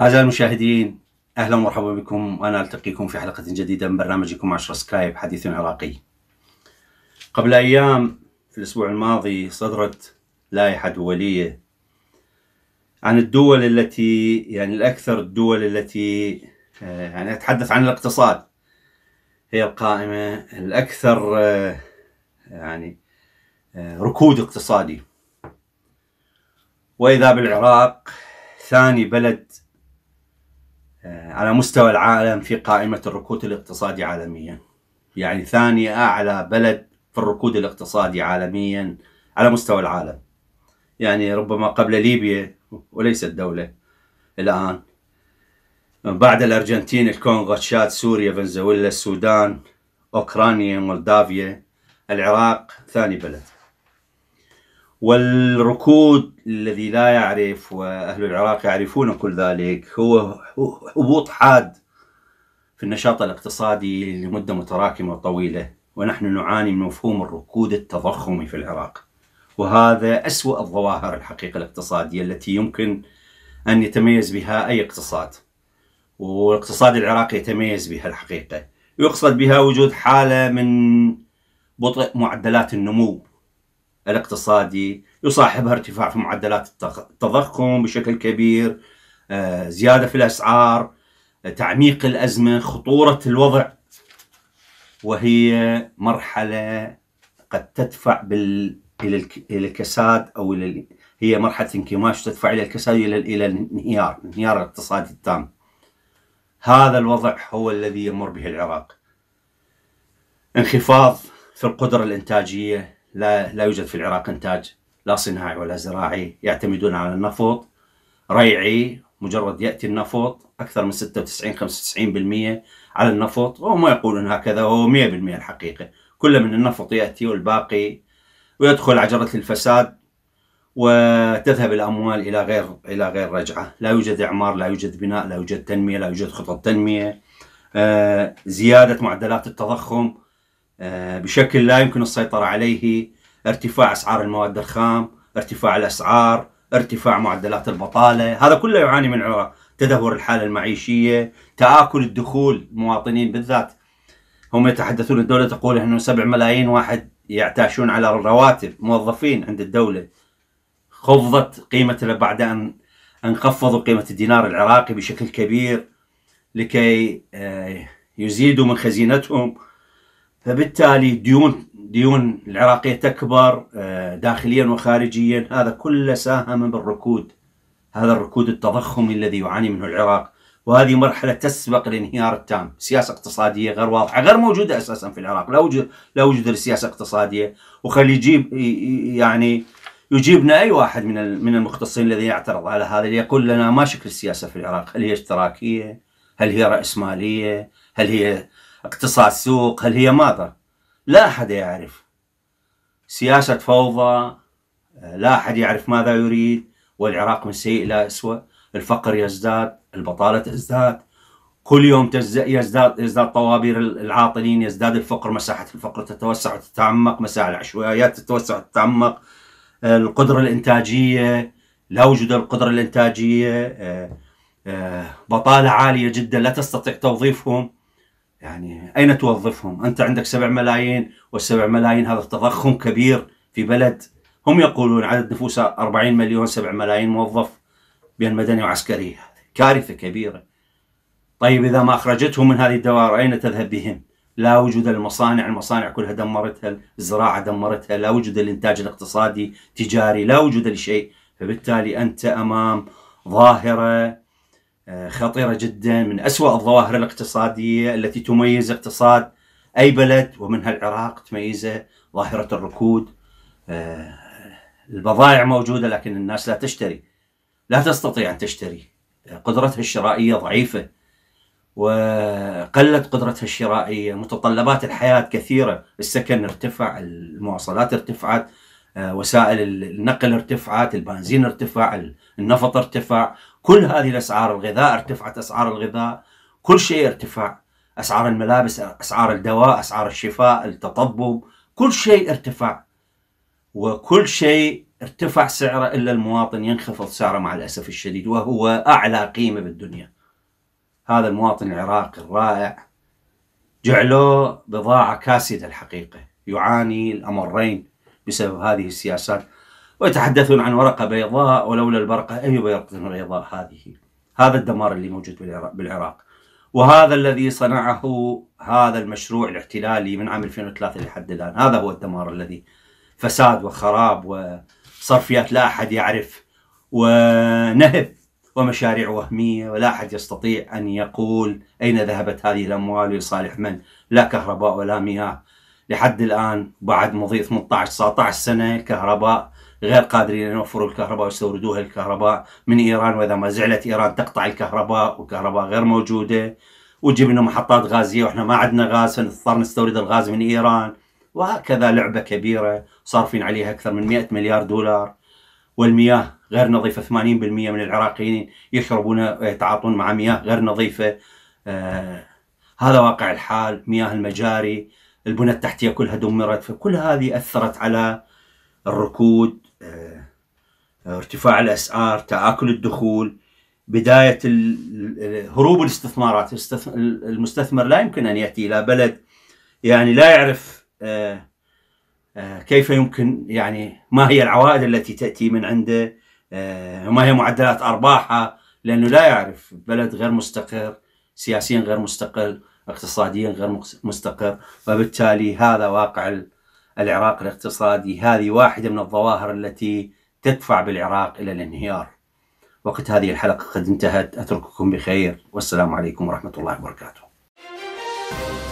أعزائي المشاهدين أهلا ومرحبا بكم وأنا ألتقيكم في حلقة جديدة من برنامجكم 10 سكايب حديث عراقي قبل أيام في الأسبوع الماضي صدرت لائحة دولية عن الدول التي يعني الأكثر الدول التي آه، يعني أتحدث عن الاقتصاد هي القائمة الأكثر آه، يعني آه، ركود اقتصادي وإذا بالعراق ثاني بلد على مستوى العالم في قائمة الركود الاقتصادي عالميا يعني ثاني أعلى بلد في الركود الاقتصادي عالميا على مستوى العالم يعني ربما قبل ليبيا وليست دولة الآن بعد الأرجنتين الكونغو تشاد سوريا فنزويلا السودان أوكرانيا مولدافيا العراق ثاني بلد والركود الذي لا يعرف وأهل العراق يعرفون كل ذلك هو هبوط حاد في النشاط الاقتصادي لمدة متراكمة وطويلة ونحن نعاني من مفهوم الركود التضخمي في العراق وهذا أسوأ الظواهر الحقيقة الاقتصادية التي يمكن أن يتميز بها أي اقتصاد والاقتصاد العراقي يتميز بها الحقيقة يقصد بها وجود حالة من بطء معدلات النمو الاقتصادي يصاحبها ارتفاع في معدلات التضخم بشكل كبير آه، زيادة في الأسعار تعميق الأزمة خطورة الوضع وهي مرحلة قد تدفع بال الى الى الكساد او الى هي مرحله انكماش تدفع الى الكساد الى الى الانهيار، انهيار الاقتصادي التام. هذا الوضع هو الذي يمر به العراق. انخفاض في القدره الانتاجيه، لا لا يوجد في العراق انتاج لا صناعي ولا زراعي، يعتمدون على النفط ريعي مجرد ياتي النفط اكثر من 96 95% على النفط وهم يقولون هكذا هو 100% الحقيقه، كل من النفط ياتي والباقي ويدخل عجرة الفساد وتذهب الأموال إلى غير إلى غير رجعة لا يوجد إعمار لا يوجد بناء لا يوجد تنمية لا يوجد خطط تنمية آه، زيادة معدلات التضخم آه، بشكل لا يمكن السيطرة عليه ارتفاع أسعار المواد الخام ارتفاع الأسعار ارتفاع معدلات البطالة هذا كله يعاني من تدهور الحالة المعيشية تآكل الدخول المواطنين بالذات هم يتحدثون الدولة تقول أنه 7 ملايين واحد يعتاشون على الرواتب موظفين عند الدولة خفضت قيمة بعد أن انخفضوا قيمة الدينار العراقي بشكل كبير لكي آه، يزيدوا من خزينتهم فبالتالي ديون ديون العراقية تكبر آه، داخليا وخارجيا هذا كله ساهم بالركود هذا الركود التضخمي الذي يعاني منه العراق وهذه مرحلة تسبق الانهيار التام سياسة اقتصادية غير واضحة غير موجودة أساسا في العراق لا وجود لا وجود لسياسة اقتصادية وخلي يجيب يعني يجيبنا أي واحد من من المختصين الذي يعترض على هذا ليقول لنا ما شكل السياسة في العراق هل هي اشتراكية هل هي رأسمالية هل هي اقتصاد سوق هل هي ماذا لا أحد يعرف سياسة فوضى لا أحد يعرف ماذا يريد والعراق من سيء إلى أسوأ الفقر يزداد البطالة تزداد كل يوم يزداد يزداد طوابير العاطلين يزداد الفقر مساحة الفقر تتوسع وتتعمق مساحة العشوائيات تتوسع وتتعمق آه، القدرة الإنتاجية لا وجود القدرة الإنتاجية آه، آه، بطالة عالية جدا لا تستطيع توظيفهم يعني أين توظفهم أنت عندك 7 ملايين والسبع ملايين هذا تضخم كبير في بلد هم يقولون عدد نفوسها 40 مليون 7 ملايين موظف بين مدني وعسكري كارثة كبيرة طيب إذا ما أخرجتهم من هذه الدوائر أين تذهب بهم؟ لا وجود المصانع المصانع كلها دمرتها الزراعة دمرتها لا وجود الإنتاج الاقتصادي تجاري لا وجود لشيء فبالتالي أنت أمام ظاهرة آه، خطيرة جدا من أسوأ الظواهر الاقتصادية التي تميز اقتصاد أي بلد ومنها العراق تميزه ظاهرة الركود آه، البضائع موجودة لكن الناس لا تشتري لا تستطيع أن تشتري قدرتها الشرائية ضعيفة وقلت قدرتها الشرائية متطلبات الحياة كثيرة السكن ارتفع المواصلات ارتفعت آه، وسائل النقل ارتفعت البنزين ارتفع النفط ارتفع كل هذه الأسعار الغذاء ارتفعت أسعار الغذاء كل شيء ارتفع أسعار الملابس أسعار الدواء أسعار الشفاء التطبب كل شيء ارتفع وكل شيء ارتفع سعره إلا المواطن ينخفض سعره مع الأسف الشديد وهو أعلى قيمة بالدنيا هذا المواطن العراقي الرائع جعلوه بضاعة كاسدة الحقيقة يعاني الأمرين بسبب هذه السياسات ويتحدثون عن ورقة بيضاء ولولا البرقة أي بيضة بيضاء هذه هذا الدمار اللي موجود بالعراق وهذا الذي صنعه هذا المشروع الاحتلالي من عام 2003 لحد الآن هذا هو الدمار الذي فساد وخراب وصرفيات لا أحد يعرف ونهب ومشاريع وهمية ولا أحد يستطيع أن يقول أين ذهبت هذه الأموال لصالح من لا كهرباء ولا مياه لحد الآن بعد مضي 18 19 سنة الكهرباء غير قادرين أن يوفروا الكهرباء ويستوردوها الكهرباء من إيران وإذا ما زعلت إيران تقطع الكهرباء والكهرباء غير موجودة وتجيب لنا محطات غازية وإحنا ما عندنا غاز فنضطر نستورد الغاز من إيران وهكذا لعبة كبيرة صارفين عليها أكثر من 100 مليار دولار والمياه غير نظيفة 80% من العراقيين يشربون آه، يتعاطون مع مياه غير نظيفة آه هذا واقع الحال مياه المجاري البنى التحتية كلها دمرت فكل هذه أثرت على الركود آه ارتفاع الأسعار تآكل الدخول بداية هروب الاستثمارات المستثمر لا يمكن أن يأتي إلى بلد يعني لا يعرف آه، آه، كيف يمكن يعني ما هي العوائد التي تأتي من عنده آه، ما هي معدلات أرباحه لأنه لا يعرف بلد غير مستقر سياسيا غير مستقل اقتصاديا غير مستقر وبالتالي هذا واقع العراق الاقتصادي هذه واحدة من الظواهر التي تدفع بالعراق إلى الانهيار وقت هذه الحلقة قد انتهت أترككم بخير والسلام عليكم ورحمة الله وبركاته